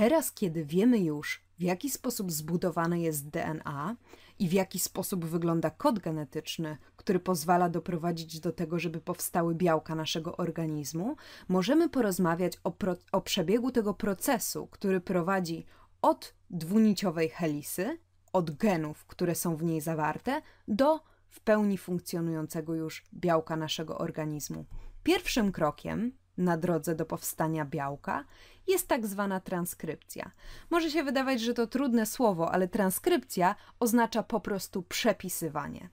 Teraz, kiedy wiemy już, w jaki sposób zbudowane jest DNA i w jaki sposób wygląda kod genetyczny, który pozwala doprowadzić do tego, żeby powstały białka naszego organizmu, możemy porozmawiać o, pro, o przebiegu tego procesu, który prowadzi od dwuniciowej helisy, od genów, które są w niej zawarte, do w pełni funkcjonującego już białka naszego organizmu. Pierwszym krokiem na drodze do powstania białka jest tak zwana transkrypcja. Może się wydawać, że to trudne słowo, ale transkrypcja oznacza po prostu przepisywanie.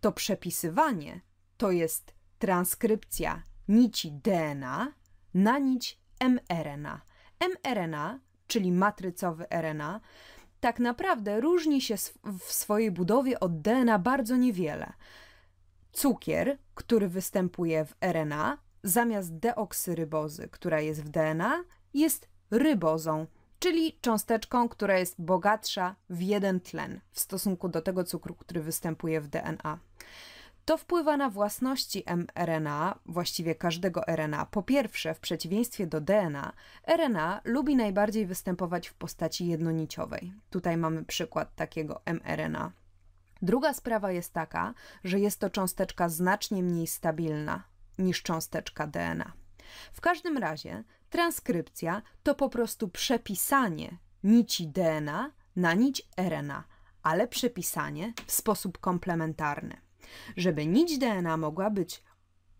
To przepisywanie to jest transkrypcja nici DNA na nić mRNA. mRNA, czyli matrycowy RNA, tak naprawdę różni się w swojej budowie od DNA bardzo niewiele. Cukier, który występuje w RNA, zamiast deoksyrybozy, która jest w DNA, jest rybozą, czyli cząsteczką, która jest bogatsza w jeden tlen w stosunku do tego cukru, który występuje w DNA. To wpływa na własności mRNA, właściwie każdego RNA. Po pierwsze, w przeciwieństwie do DNA, RNA lubi najbardziej występować w postaci jednoniciowej. Tutaj mamy przykład takiego mRNA. Druga sprawa jest taka, że jest to cząsteczka znacznie mniej stabilna niż cząsteczka DNA. W każdym razie Transkrypcja to po prostu przepisanie nici DNA na nić RNA, ale przepisanie w sposób komplementarny. Żeby nić DNA mogła być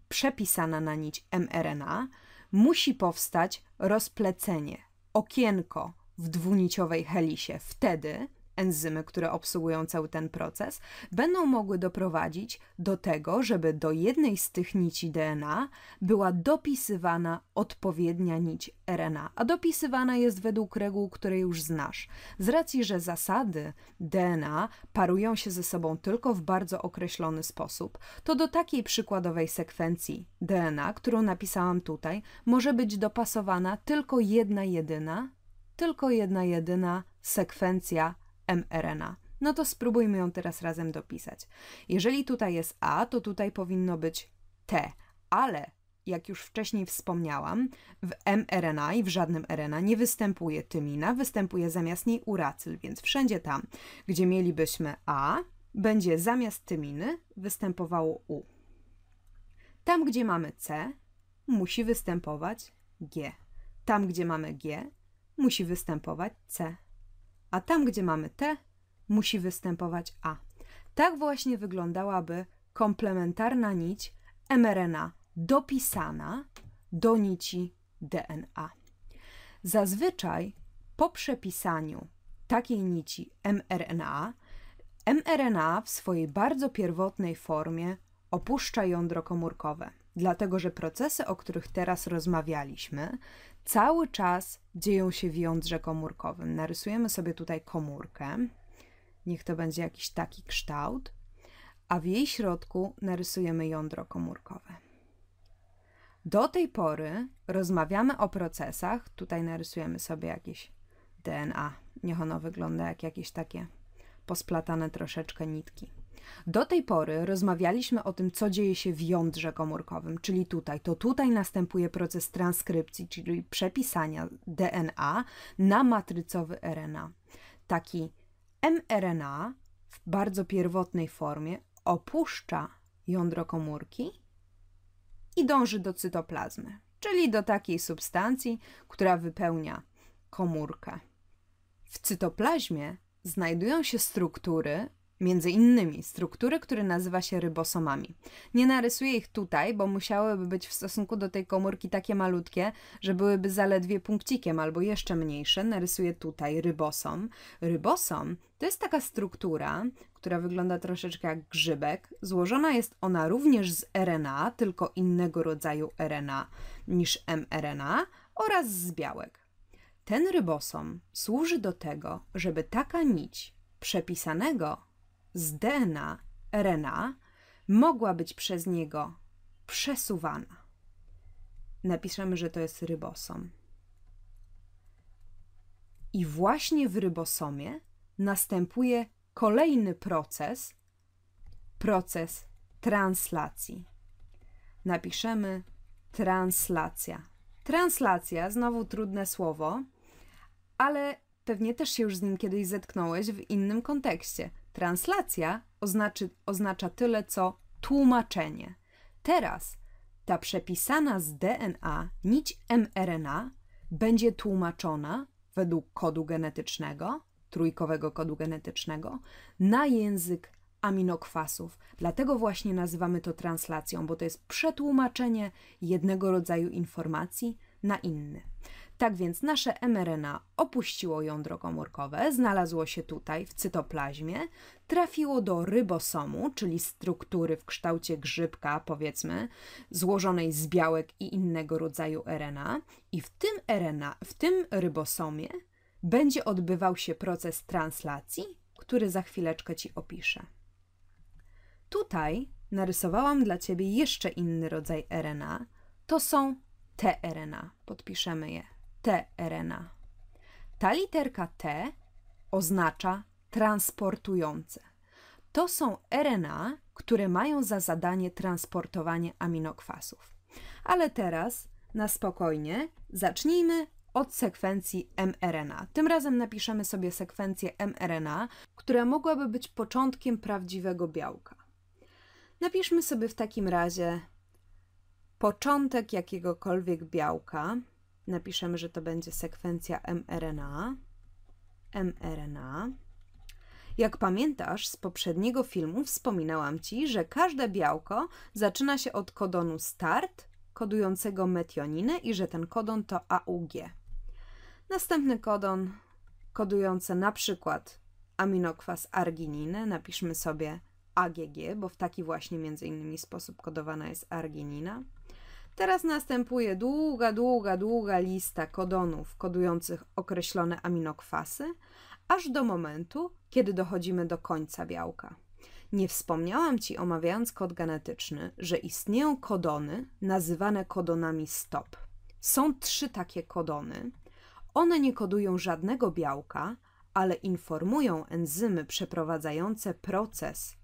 przepisana na nić mRNA, musi powstać rozplecenie, okienko w dwuniciowej helisie. Wtedy enzymy, które obsługują cały ten proces, będą mogły doprowadzić do tego, żeby do jednej z tych nici DNA była dopisywana odpowiednia nić RNA, a dopisywana jest według reguł, które już znasz. Z racji, że zasady DNA parują się ze sobą tylko w bardzo określony sposób, to do takiej przykładowej sekwencji DNA, którą napisałam tutaj, może być dopasowana tylko jedna jedyna, tylko jedna jedyna sekwencja mRNA. No to spróbujmy ją teraz razem dopisać. Jeżeli tutaj jest A, to tutaj powinno być T, ale jak już wcześniej wspomniałam, w mRNA i w żadnym RNA nie występuje tymina, występuje zamiast niej uracyl, więc wszędzie tam, gdzie mielibyśmy A, będzie zamiast tyminy występowało U. Tam, gdzie mamy C, musi występować G. Tam, gdzie mamy G, musi występować C a tam, gdzie mamy T, musi występować A. Tak właśnie wyglądałaby komplementarna nić mRNA dopisana do nici DNA. Zazwyczaj po przepisaniu takiej nici mRNA, mRNA w swojej bardzo pierwotnej formie opuszcza jądro komórkowe, dlatego że procesy, o których teraz rozmawialiśmy, cały czas dzieją się w jądrze komórkowym. Narysujemy sobie tutaj komórkę. Niech to będzie jakiś taki kształt, a w jej środku narysujemy jądro komórkowe. Do tej pory rozmawiamy o procesach. Tutaj narysujemy sobie jakieś DNA. Niech ono wygląda jak jakieś takie posplatane troszeczkę nitki. Do tej pory rozmawialiśmy o tym, co dzieje się w jądrze komórkowym, czyli tutaj. To tutaj następuje proces transkrypcji, czyli przepisania DNA na matrycowy RNA. Taki mRNA w bardzo pierwotnej formie opuszcza jądro komórki i dąży do cytoplazmy, czyli do takiej substancji, która wypełnia komórkę. W cytoplazmie znajdują się struktury, między innymi struktury, które nazywa się rybosomami. Nie narysuję ich tutaj, bo musiałyby być w stosunku do tej komórki takie malutkie, że byłyby zaledwie punkcikiem albo jeszcze mniejsze. Narysuję tutaj rybosom. Rybosom to jest taka struktura, która wygląda troszeczkę jak grzybek. Złożona jest ona również z RNA, tylko innego rodzaju RNA niż mRNA oraz z białek. Ten rybosom służy do tego, żeby taka nić przepisanego z DNA RNA mogła być przez niego przesuwana. Napiszemy, że to jest rybosom. I właśnie w rybosomie następuje kolejny proces, proces translacji. Napiszemy translacja. Translacja, znowu trudne słowo, ale pewnie też się już z nim kiedyś zetknąłeś w innym kontekście. Translacja oznaczy, oznacza tyle co tłumaczenie. Teraz ta przepisana z DNA nić mRNA będzie tłumaczona według kodu genetycznego, trójkowego kodu genetycznego, na język aminokwasów. Dlatego właśnie nazywamy to translacją, bo to jest przetłumaczenie jednego rodzaju informacji na inny. Tak więc nasze mRNA opuściło jądro komórkowe, znalazło się tutaj w cytoplazmie, trafiło do rybosomu, czyli struktury w kształcie grzybka, powiedzmy, złożonej z białek i innego rodzaju RNA, i w tym RNA, w tym rybosomie będzie odbywał się proces translacji, który za chwileczkę ci opiszę. Tutaj narysowałam dla ciebie jeszcze inny rodzaj RNA. To są tRNA. Podpiszemy je T RNA. Ta literka T oznacza transportujące. To są RNA, które mają za zadanie transportowanie aminokwasów. Ale teraz na spokojnie zacznijmy od sekwencji mRNA. Tym razem napiszemy sobie sekwencję mRNA, która mogłaby być początkiem prawdziwego białka. Napiszmy sobie w takim razie początek jakiegokolwiek białka, napiszemy, że to będzie sekwencja mRNA. mRNA. Jak pamiętasz z poprzedniego filmu, wspominałam Ci, że każde białko zaczyna się od kodonu start, kodującego metioninę i że ten kodon to AUG. Następny kodon kodujący na przykład aminokwas argininę, napiszmy sobie AGG, bo w taki właśnie między innymi sposób kodowana jest arginina. Teraz następuje długa, długa, długa lista kodonów kodujących określone aminokwasy, aż do momentu, kiedy dochodzimy do końca białka. Nie wspomniałam Ci, omawiając kod genetyczny, że istnieją kodony nazywane kodonami STOP. Są trzy takie kodony. One nie kodują żadnego białka, ale informują enzymy przeprowadzające proces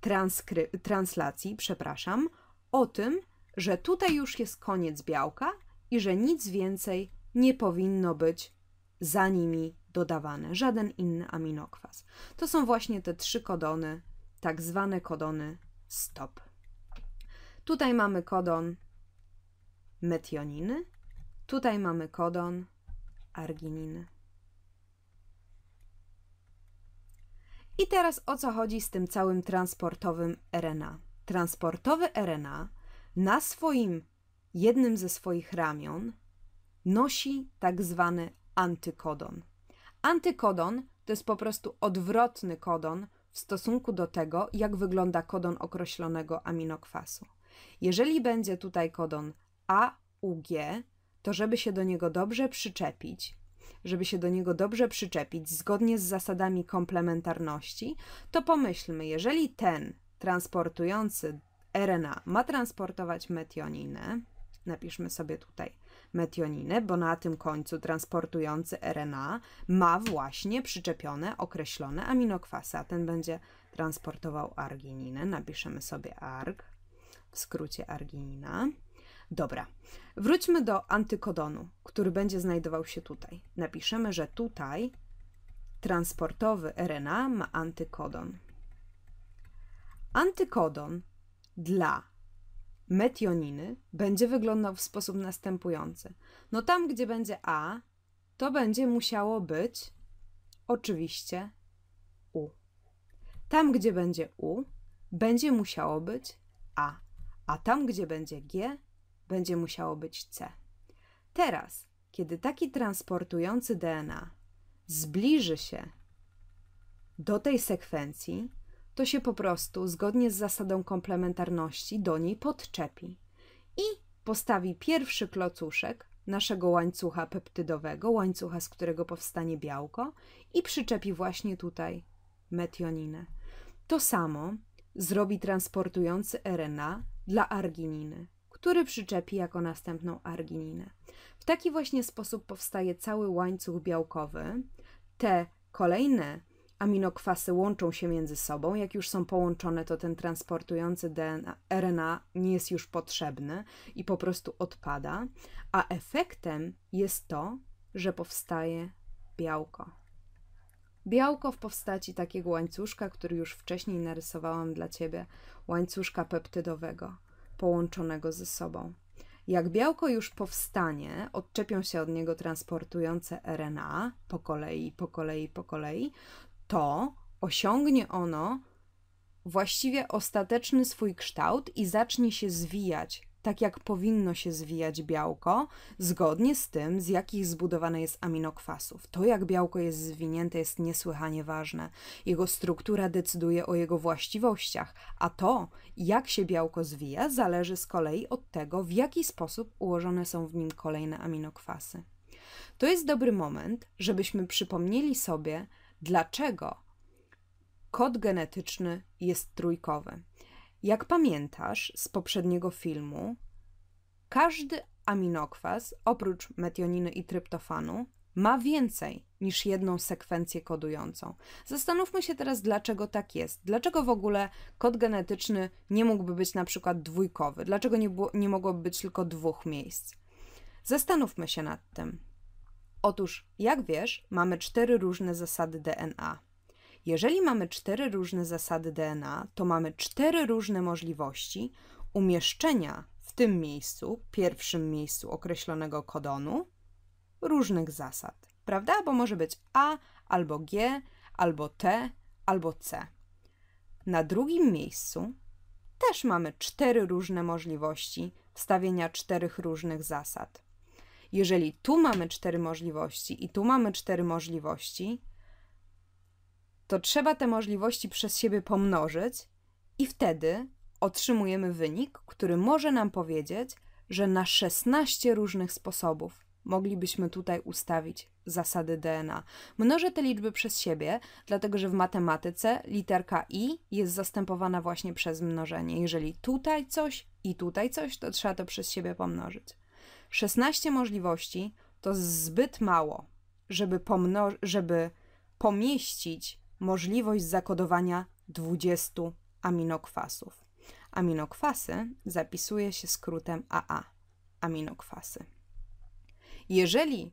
transkry- translacji przepraszam, o tym, że tutaj już jest koniec białka i że nic więcej nie powinno być za nimi dodawane, żaden inny aminokwas. To są właśnie te trzy kodony, tak zwane kodony stop. Tutaj mamy kodon metioniny, tutaj mamy kodon argininy. I teraz o co chodzi z tym całym transportowym RNA? Transportowy RNA na swoim jednym ze swoich ramion nosi tak zwany antykodon. Antykodon to jest po prostu odwrotny kodon w stosunku do tego, jak wygląda kodon określonego aminokwasu. Jeżeli będzie tutaj kodon AUG, to żeby się do niego dobrze przyczepić, żeby się do niego dobrze przyczepić zgodnie z zasadami komplementarności, to pomyślmy, jeżeli ten transportujący RNA ma transportować metioninę. Napiszmy sobie tutaj metioninę, bo na tym końcu transportujący RNA ma właśnie przyczepione określone aminokwasy, a ten będzie transportował argininę. Napiszemy sobie arg, w skrócie arginina. Dobra, wróćmy do antykodonu, który będzie znajdował się tutaj. Napiszemy, że tutaj transportowy RNA ma antykodon. Antykodon dla metioniny będzie wyglądał w sposób następujący. No tam, gdzie będzie A, to będzie musiało być oczywiście U. Tam, gdzie będzie U, będzie musiało być A. A tam, gdzie będzie G, będzie musiało być C. Teraz, kiedy taki transportujący DNA zbliży się do tej sekwencji, to się po prostu, zgodnie z zasadą komplementarności, do niej podczepi i postawi pierwszy klocuszek naszego łańcucha peptydowego, łańcucha, z którego powstanie białko, i przyczepi właśnie tutaj metioninę. To samo zrobi transportujący RNA dla argininy, który przyczepi jako następną argininę. W taki właśnie sposób powstaje cały łańcuch białkowy. Te kolejne aminokwasy łączą się między sobą. Jak już są połączone, to ten transportujący DNA, RNA nie jest już potrzebny i po prostu odpada. A efektem jest to, że powstaje białko. Białko w postaci takiego łańcuszka, który już wcześniej narysowałam dla ciebie, łańcuszka peptydowego, połączonego ze sobą. Jak białko już powstanie, odczepią się od niego transportujące RNA po kolei, po kolei, po kolei, to osiągnie ono właściwie ostateczny swój kształt i zacznie się zwijać tak, jak powinno się zwijać białko, zgodnie z tym, z jakich zbudowane jest aminokwasów. To, jak białko jest zwinięte, jest niesłychanie ważne. Jego struktura decyduje o jego właściwościach, a to, jak się białko zwija, zależy z kolei od tego, w jaki sposób ułożone są w nim kolejne aminokwasy. To jest dobry moment, żebyśmy przypomnieli sobie, dlaczego kod genetyczny jest trójkowy. Jak pamiętasz z poprzedniego filmu, każdy aminokwas oprócz metioniny i tryptofanu ma więcej niż jedną sekwencję kodującą. Zastanówmy się teraz, dlaczego tak jest. Dlaczego w ogóle kod genetyczny nie mógłby być na przykład dwójkowy? Dlaczego nie, było, nie mogłoby być tylko dwóch miejsc? Zastanówmy się nad tym. Otóż, jak wiesz, mamy cztery różne zasady DNA. Jeżeli mamy cztery różne zasady DNA, to mamy cztery różne możliwości umieszczenia w tym miejscu, pierwszym miejscu określonego kodonu, różnych zasad, prawda? Bo może być A, albo G, albo T, albo C. Na drugim miejscu też mamy cztery różne możliwości wstawienia czterech różnych zasad. Jeżeli tu mamy cztery możliwości i tu mamy cztery możliwości, to trzeba te możliwości przez siebie pomnożyć i wtedy otrzymujemy wynik, który może nam powiedzieć, że na 16 różnych sposobów moglibyśmy tutaj ustawić zasady DNA. Mnożę te liczby przez siebie, dlatego że w matematyce literka i jest zastępowana właśnie przez mnożenie. Jeżeli tutaj coś i tutaj coś, to trzeba to przez siebie pomnożyć. 16 możliwości to zbyt mało, żeby, pomno- żeby pomieścić możliwość zakodowania 20 aminokwasów. Aminokwasy zapisuje się skrótem AA aminokwasy. Jeżeli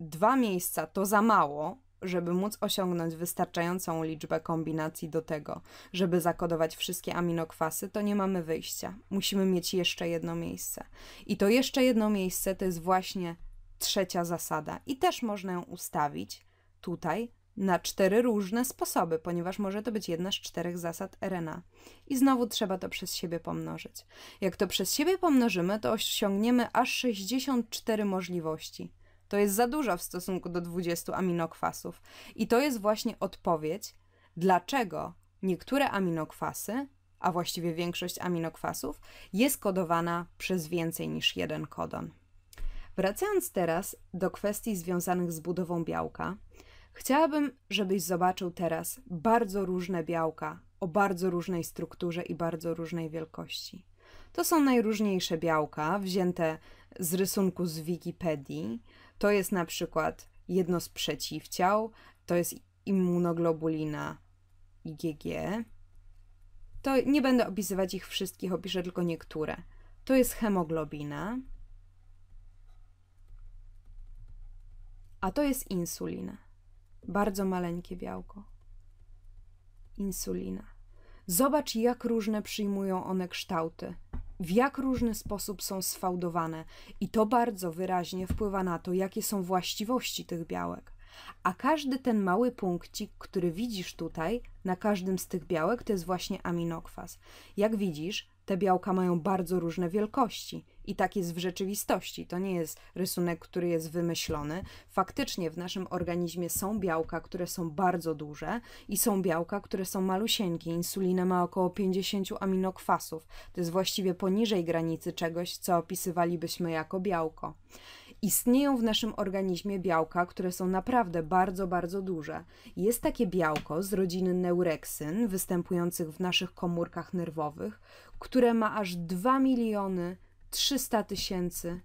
dwa miejsca to za mało, żeby móc osiągnąć wystarczającą liczbę kombinacji do tego, żeby zakodować wszystkie aminokwasy, to nie mamy wyjścia. Musimy mieć jeszcze jedno miejsce. I to jeszcze jedno miejsce to jest właśnie trzecia zasada. I też można ją ustawić tutaj na cztery różne sposoby, ponieważ może to być jedna z czterech zasad RNA. I znowu trzeba to przez siebie pomnożyć. Jak to przez siebie pomnożymy, to osiągniemy aż 64 możliwości. To jest za dużo w stosunku do 20 aminokwasów. I to jest właśnie odpowiedź, dlaczego niektóre aminokwasy, a właściwie większość aminokwasów, jest kodowana przez więcej niż jeden kodon. Wracając teraz do kwestii związanych z budową białka, chciałabym, żebyś zobaczył teraz bardzo różne białka o bardzo różnej strukturze i bardzo różnej wielkości. To są najróżniejsze białka wzięte z rysunku z Wikipedii, to jest na przykład jedno z przeciwciał, to jest immunoglobulina IgG. To nie będę opisywać ich wszystkich, opiszę tylko niektóre. To jest hemoglobina, a to jest insulina. Bardzo maleńkie białko. Insulina. Zobacz, jak różne przyjmują one kształty w jak różny sposób są sfałdowane, i to bardzo wyraźnie wpływa na to, jakie są właściwości tych białek. A każdy ten mały punkcik, który widzisz tutaj, na każdym z tych białek, to jest właśnie aminokwas. Jak widzisz, te białka mają bardzo różne wielkości i tak jest w rzeczywistości. To nie jest rysunek, który jest wymyślony. Faktycznie w naszym organizmie są białka, które są bardzo duże i są białka, które są malusieńkie. Insulina ma około 50 aminokwasów. To jest właściwie poniżej granicy czegoś, co opisywalibyśmy jako białko istnieją w naszym organizmie białka, które są naprawdę bardzo, bardzo duże. Jest takie białko z rodziny neureksyn występujących w naszych komórkach nerwowych, które ma aż 2 miliony 300 tysięcy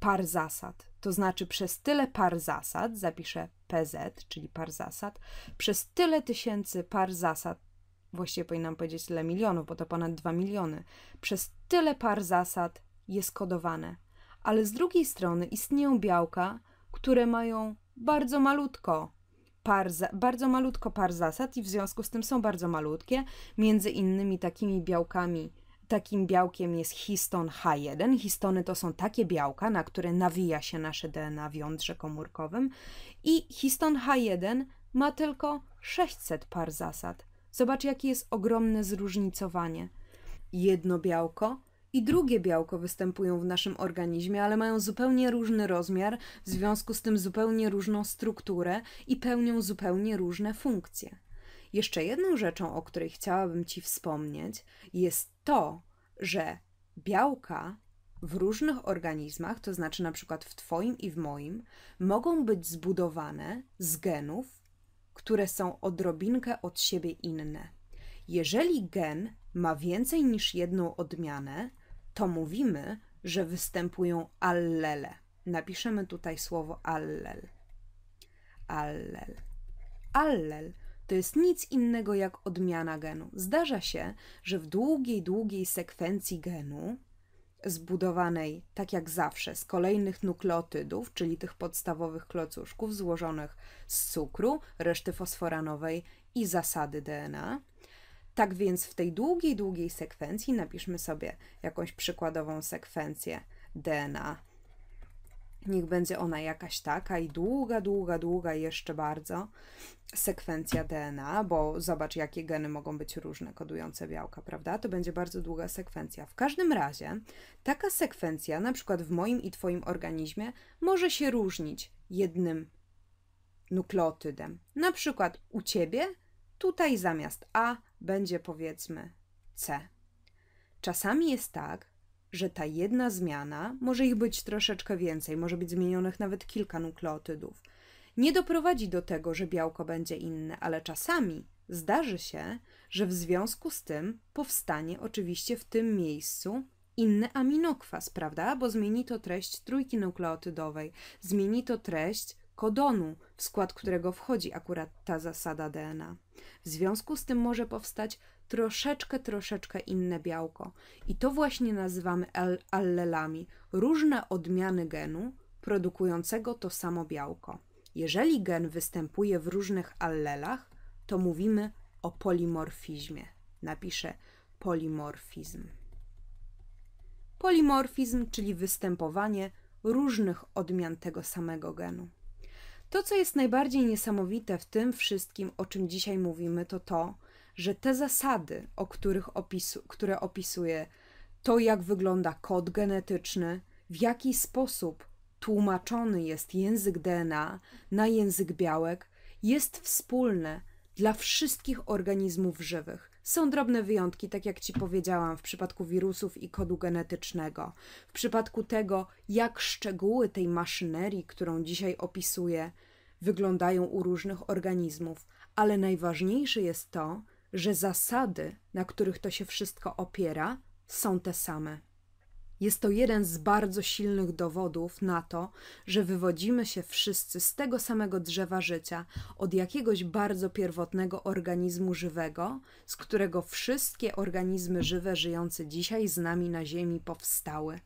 par zasad. To znaczy przez tyle par zasad, zapiszę PZ, czyli par zasad, przez tyle tysięcy par zasad, właściwie powinnam powiedzieć tyle milionów, bo to ponad 2 miliony, przez tyle par zasad jest kodowane ale z drugiej strony istnieją białka, które mają bardzo malutko par, bardzo malutko par zasad i w związku z tym są bardzo malutkie, między innymi takimi białkami takim białkiem jest histon H1. Histony to są takie białka, na które nawija się nasze DNA w jądrze komórkowym. I histon H1 ma tylko 600 par zasad. Zobacz, jakie jest ogromne zróżnicowanie. Jedno białko i drugie białko występują w naszym organizmie, ale mają zupełnie różny rozmiar, w związku z tym zupełnie różną strukturę i pełnią zupełnie różne funkcje. Jeszcze jedną rzeczą, o której chciałabym Ci wspomnieć, jest to, że białka w różnych organizmach, to znaczy na przykład w Twoim i w moim, mogą być zbudowane z genów, które są odrobinkę od siebie inne. Jeżeli gen ma więcej niż jedną odmianę, to mówimy, że występują allele. Napiszemy tutaj słowo allel. Allel. Allel to jest nic innego jak odmiana genu. Zdarza się, że w długiej, długiej sekwencji genu, zbudowanej tak jak zawsze z kolejnych nukleotydów, czyli tych podstawowych klocuszków złożonych z cukru, reszty fosforanowej i zasady DNA, tak więc w tej długiej, długiej sekwencji napiszmy sobie jakąś przykładową sekwencję DNA. Niech będzie ona jakaś taka i długa, długa, długa jeszcze bardzo sekwencja DNA, bo zobacz, jakie geny mogą być różne kodujące białka, prawda? To będzie bardzo długa sekwencja. W każdym razie taka sekwencja, na przykład w moim i Twoim organizmie, może się różnić jednym nukleotydem. Na przykład u Ciebie Tutaj zamiast A będzie powiedzmy C. Czasami jest tak, że ta jedna zmiana może ich być troszeczkę więcej, może być zmienionych nawet kilka nukleotydów. Nie doprowadzi do tego, że białko będzie inne, ale czasami zdarzy się, że w związku z tym powstanie oczywiście w tym miejscu inny aminokwas, prawda? Bo zmieni to treść trójki nukleotydowej, zmieni to treść kodonu, w skład którego wchodzi akurat ta zasada DNA. W związku z tym może powstać troszeczkę, troszeczkę inne białko. I to właśnie nazywamy allelami różne odmiany genu produkującego to samo białko. Jeżeli gen występuje w różnych allelach, to mówimy o polimorfizmie. Napiszę polimorfizm. Polimorfizm, czyli występowanie różnych odmian tego samego genu. To, co jest najbardziej niesamowite w tym wszystkim, o czym dzisiaj mówimy, to to, że te zasady, o których opisu, które opisuje, to jak wygląda kod genetyczny, w jaki sposób tłumaczony jest język DNA na język białek, jest wspólne dla wszystkich organizmów żywych. Są drobne wyjątki, tak jak Ci powiedziałam, w przypadku wirusów i kodu genetycznego. W przypadku tego, jak szczegóły tej maszynerii, którą dzisiaj opisuję, wyglądają u różnych organizmów, ale najważniejsze jest to, że zasady, na których to się wszystko opiera, są te same. Jest to jeden z bardzo silnych dowodów na to, że wywodzimy się wszyscy z tego samego drzewa życia, od jakiegoś bardzo pierwotnego organizmu żywego, z którego wszystkie organizmy żywe żyjące dzisiaj z nami na Ziemi powstały.